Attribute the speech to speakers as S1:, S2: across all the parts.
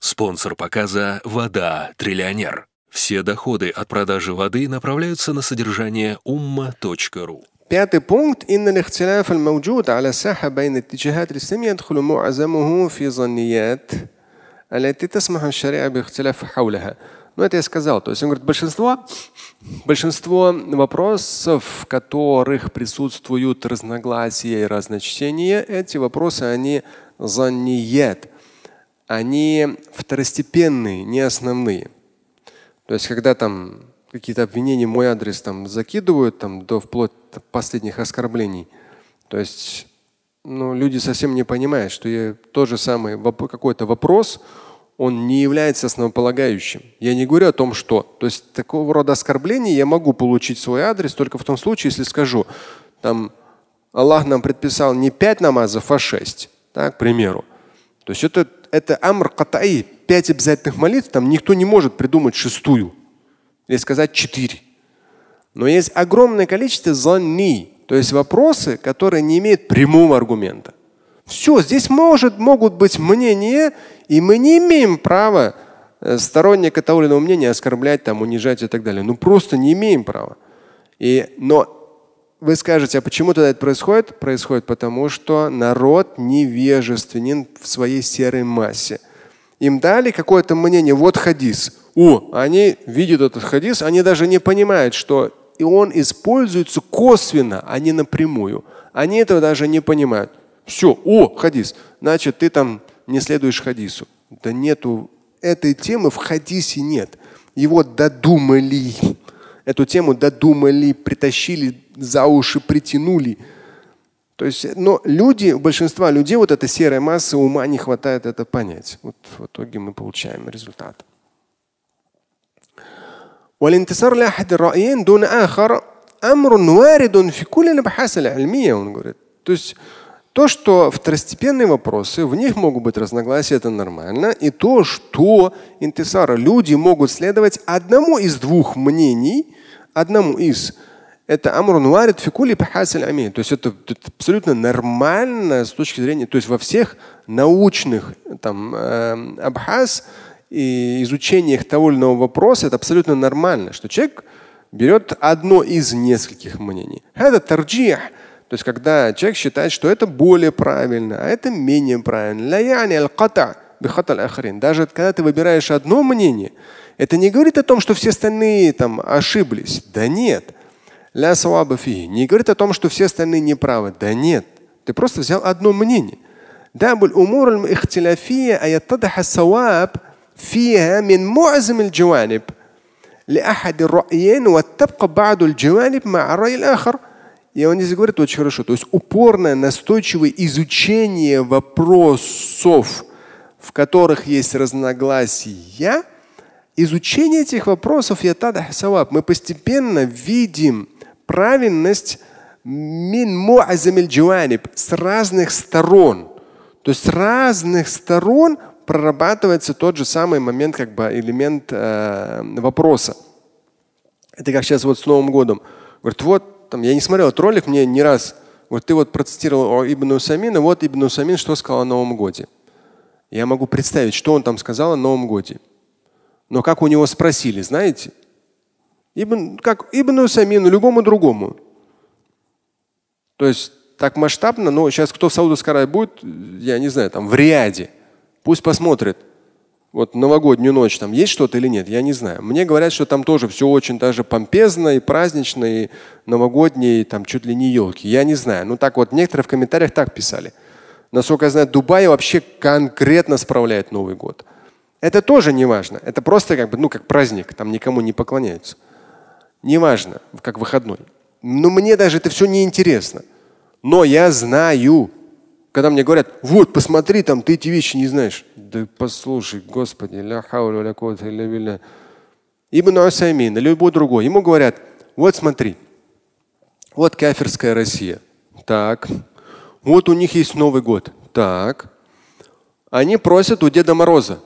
S1: Спонсор показа «Вода. Триллионер». Все доходы от продажи воды направляются на содержание umma.ru. Пятый пункт. إن الاختلاف الموجود على الساحة بين الاتجاهات الاسلامية يدخل معظمه في ظنيات التي تسمح الشريعة باختلاف حولها. Ну, это я сказал. То есть он говорит, большинство, большинство вопросов, в которых присутствуют разногласия и разночтения, эти вопросы, они занният. Они второстепенные, не основные. То есть, когда там какие-то обвинения мой адрес там закидывают там до вплоть до последних оскорблений, то есть ну, люди совсем не понимают, что я тот же самый какой-то вопрос, он не является основополагающим. Я не говорю о том, что. То есть такого рода оскорбления я могу получить свой адрес только в том случае, если скажу, там, Аллах нам предписал не пять намазов, а шесть да, к примеру. То есть это, это амр катаи пять обязательных молитв, там никто не может придумать шестую или сказать четыре. Но есть огромное количество занни, то есть вопросы, которые не имеют прямого аргумента. Все, здесь может, могут быть мнения, и мы не имеем права э, сторонника того или иного мнения оскорблять, там, унижать и так далее. Ну просто не имеем права. И, но вы скажете, а почему тогда это происходит? Происходит потому, что народ невежественен в своей серой массе. Им дали какое-то мнение, вот хадис. О, они видят этот хадис, они даже не понимают, что и он используется косвенно, а не напрямую. Они этого даже не понимают. Все, о, хадис, значит, ты там не следуешь хадису. Да нету этой темы в хадисе нет. Его додумали эту тему додумали, притащили за уши, притянули. То есть, но люди, большинства людей, вот эта серая масса, ума не хватает это понять. Вот в итоге мы получаем результат. والانتصار لأحد الرأيين دون آخر أمر وارد في كل الأبحاث العلمية он говорит. То есть то, что второстепенные вопросы, в них могут быть разногласия, это нормально. И то, что интесара, люди могут следовать одному из двух мнений, одному из. Это амрун варит фикули пахасаль амин. То есть это, это абсолютно нормально с точки зрения, то есть во всех научных там э, абхаз и изучениях того или иного вопроса это абсолютно нормально, что человек берет одно из нескольких мнений. Это тарджих. То есть когда человек считает, что это более правильно, а это менее правильно бихаталь-ахрин. Даже когда ты выбираешь одно мнение, это не говорит о том, что все остальные там ошиблись. Да нет. Ля Не говорит о том, что все остальные неправы. Да нет. Ты просто взял одно мнение. داب الأمور الاختلافية أن يتضح الصواب فيها من معظم الجوانب لأحد الرأيين وتبقى بعض الجوانب مع الرأي الآخر И он здесь говорит очень хорошо. То есть упорное, настойчивое изучение вопросов в которых есть разногласия, изучение этих вопросов ятада саваб. Мы постепенно видим правильность с разных сторон. То есть с разных сторон прорабатывается тот же самый момент, как бы элемент э, вопроса. Это как сейчас вот с Новым годом. Говорит, вот, там, я не смотрел этот ролик, мне не раз, вот ты вот процитировал Ибн Усамина, вот Ибн Усамин что сказал о Новом годе. Я могу представить, что он там сказал о Новом Годе. Но как у него спросили, знаете? Ибн, как Ибн Самину, любому другому. То есть так масштабно, но сейчас кто в Саудовской Аравии будет, я не знаю, там в Риаде, пусть посмотрит. Вот новогоднюю ночь там есть что-то или нет, я не знаю. Мне говорят, что там тоже все очень даже помпезно и празднично, и новогодние, там чуть ли не елки. Я не знаю. Ну так вот, некоторые в комментариях так писали – Насколько я знаю, Дубай вообще конкретно справляет Новый год. Это тоже не важно. Это просто как бы, ну, как праздник. Там никому не поклоняются. Не важно, как выходной. Но мне даже это все не интересно. Но я знаю, когда мне говорят, вот, посмотри, там ты эти вещи не знаешь. Да послушай, Господи, ля хауля ля кот, ля вилля. Ибн Асаймин или любой другой. Ему говорят, вот смотри, вот кафирская Россия. Так, вот у них есть Новый год. Так. Они просят у Деда Мороза.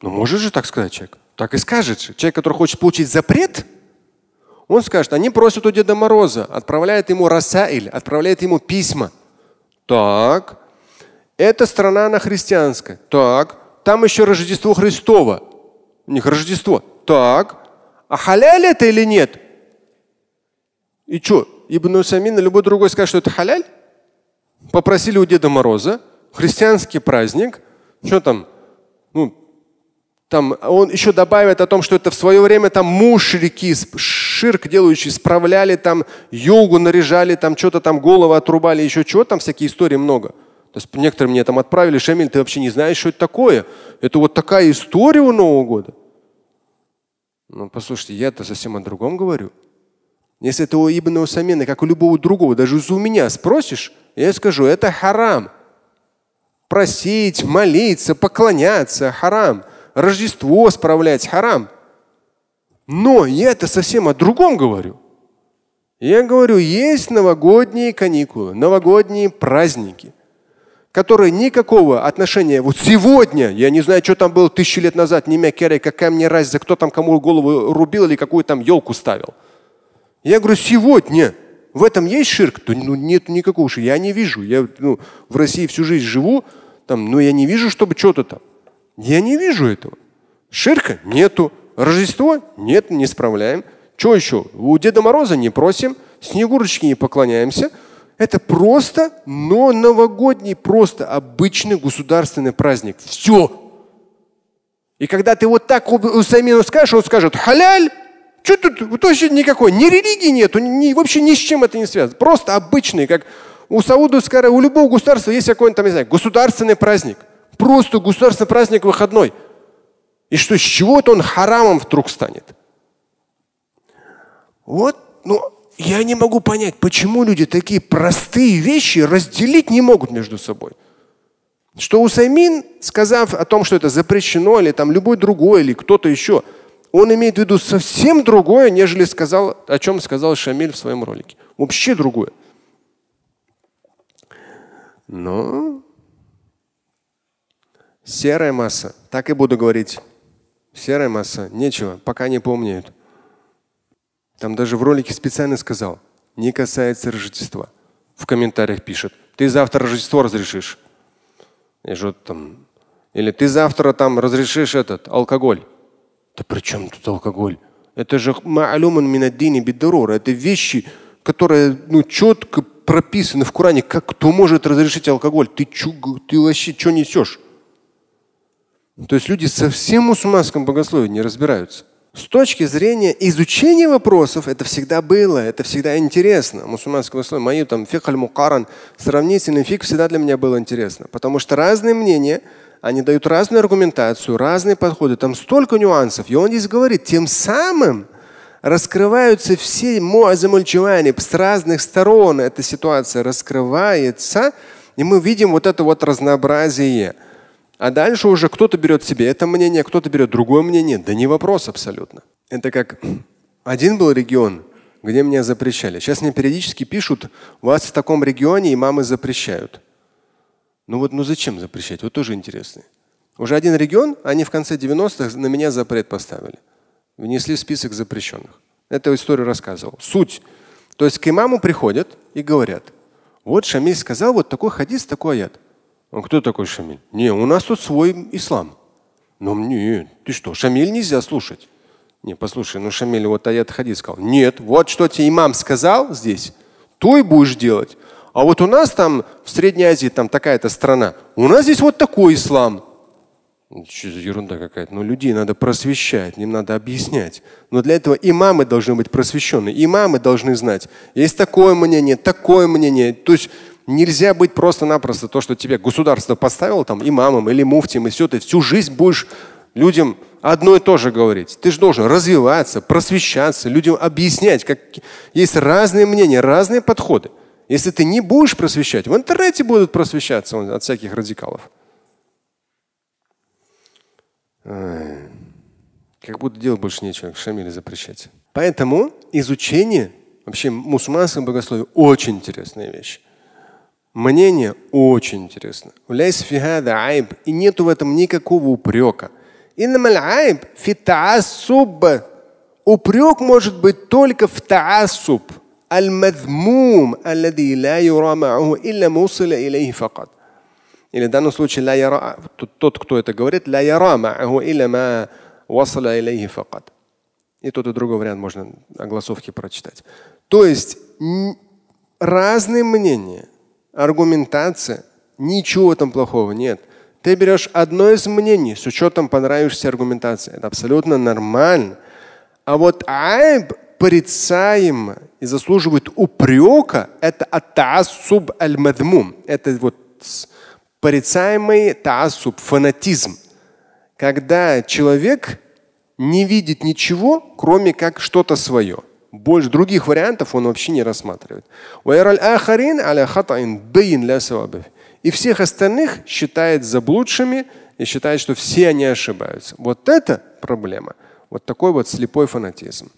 S1: Ну, может же так сказать человек. Так и скажет же. Человек, который хочет получить запрет, он скажет, они просят у Деда Мороза, отправляет ему расаиль, отправляет ему письма. Так. Эта страна, она христианская. Так. Там еще Рождество Христово. У них Рождество. Так. А халяль это или нет? И что? Ибн Усамин и любой другой скажет, что это халяль? Попросили у Деда Мороза христианский праздник. Что там? Ну, там он еще добавит о том, что это в свое время там мушрики, ширк делающие, справляли там йогу, наряжали там что-то там голову отрубали, еще что, там всякие истории много. То есть некоторые мне там отправили, Шамиль, ты вообще не знаешь, что это такое. Это вот такая история у Нового года. Ну, послушайте, я-то совсем о другом говорю. Если это у Ибн Усамина, как у любого другого, даже у меня спросишь, я скажу, это харам. Просить, молиться, поклоняться – харам. Рождество справлять – харам. Но я это совсем о другом говорю. Я говорю, есть новогодние каникулы, новогодние праздники, которые никакого отношения. Вот сегодня, я не знаю, что там было тысячи лет назад, не мякеря, какая мне разница, кто там кому голову рубил или какую там елку ставил – я говорю, сегодня. В этом есть ширк? То, ну, нет никакого ширка. Я не вижу. Я ну, в России всю жизнь живу, там, но я не вижу, чтобы что-то там. Я не вижу этого. Ширка нету. Рождество? Нет, не справляем. Что еще? У Деда Мороза не просим, Снегурочки не поклоняемся. Это просто, но новогодний, просто обычный государственный праздник. Все. И когда ты вот так Усамину скажешь, он скажет «халяль», что тут вообще никакой? Ни религии нету, ни, вообще ни с чем это не связано. Просто обычный, как у Саудовской Аравии, у любого государства есть какой-нибудь там, не знаю, государственный праздник. Просто государственный праздник выходной. И что, с чего-то он харамом вдруг станет. Вот, ну, я не могу понять, почему люди такие простые вещи разделить не могут между собой. Что Усаймин, сказав о том, что это запрещено, или там любой другой, или кто-то еще – он имеет в виду совсем другое, нежели сказал, о чем сказал Шамиль в своем ролике. Вообще другое. Но серая масса, так и буду говорить, серая масса, нечего, пока не помнят. Там даже в ролике специально сказал, не касается Рождества. В комментариях пишет, ты завтра Рождество разрешишь. И же там, или ты завтра там разрешишь этот алкоголь. Да при чем тут алкоголь? Это же ма'алюман минаддини биддарур. Это вещи, которые ну, четко прописаны в Коране. Как кто может разрешить алкоголь? Ты, чу, ты вообще что несешь? То есть люди совсем в мусульманском богословии не разбираются. С точки зрения изучения вопросов это всегда было, это всегда интересно. Мусульманское слово, Мою там фикаль мукаран, сравнительный фиг всегда для меня было интересно. Потому что разные мнения – они дают разную аргументацию, разные подходы, там столько нюансов. И он здесь говорит, тем самым раскрываются все муазамульчуани с разных сторон эта ситуация раскрывается, и мы видим вот это вот разнообразие. А дальше уже кто-то берет себе это мнение, кто-то берет другое мнение. Да не вопрос абсолютно. Это как один был регион, где меня запрещали. Сейчас мне периодически пишут, вас в таком регионе имамы запрещают. Ну вот, ну зачем запрещать? Вот тоже интересно. Уже один регион, они в конце 90-х на меня запрет поставили. Внесли в список запрещенных. Эту историю рассказывал. Суть. То есть к имаму приходят и говорят, вот Шамиль сказал, вот такой хадис, такой аят. Он кто такой Шамиль? Не, у нас тут свой ислам. Ну мне, ты что, Шамиль нельзя слушать. Не, послушай, ну Шамиль вот аят хадис сказал. Нет, вот что тебе имам сказал здесь, то и будешь делать. А вот у нас там в Средней Азии там такая-то страна. У нас здесь вот такой ислам. Ну, что за ерунда какая-то? Но ну, людей надо просвещать, им надо объяснять. Но для этого имамы должны быть просвещены, имамы должны знать. Есть такое мнение, такое мнение. То есть нельзя быть просто-напросто то, что тебе государство поставило там имамом или муфтием, и все, ты всю жизнь будешь людям одно и то же говорить. Ты же должен развиваться, просвещаться, людям объяснять. Как... Есть разные мнения, разные подходы. Если ты не будешь просвещать, в интернете будут просвещаться от всяких радикалов. Как будто делать больше нечего, Шамиле запрещать. Поэтому изучение вообще мусульманского богословия очень интересная вещь. Мнение очень интересно. И нету в этом никакого упрека. Упрек может быть только в таасуб. Аль-маздмум, аллади ля юра ма'уху илля мусила илейхи факат. Или в данном случае ля яра, тот, кто это говорит, ля яра ма'уху илля ма васала илейхи факат. И тот и другой вариант можно огласовки прочитать. То есть разные мнения, аргументация, ничего там плохого нет. Ты берешь одно из мнений с учетом понравившейся аргументации. Это абсолютно нормально. А вот айб порицаемо и заслуживает упрека, это атаасуб аль-мадмум. Это вот порицаемый таасуб, фанатизм. Когда человек не видит ничего, кроме как что-то свое. Больше других вариантов он вообще не рассматривает. И всех остальных считает заблудшими и считает, что все они ошибаются. Вот это проблема. Вот такой вот слепой фанатизм.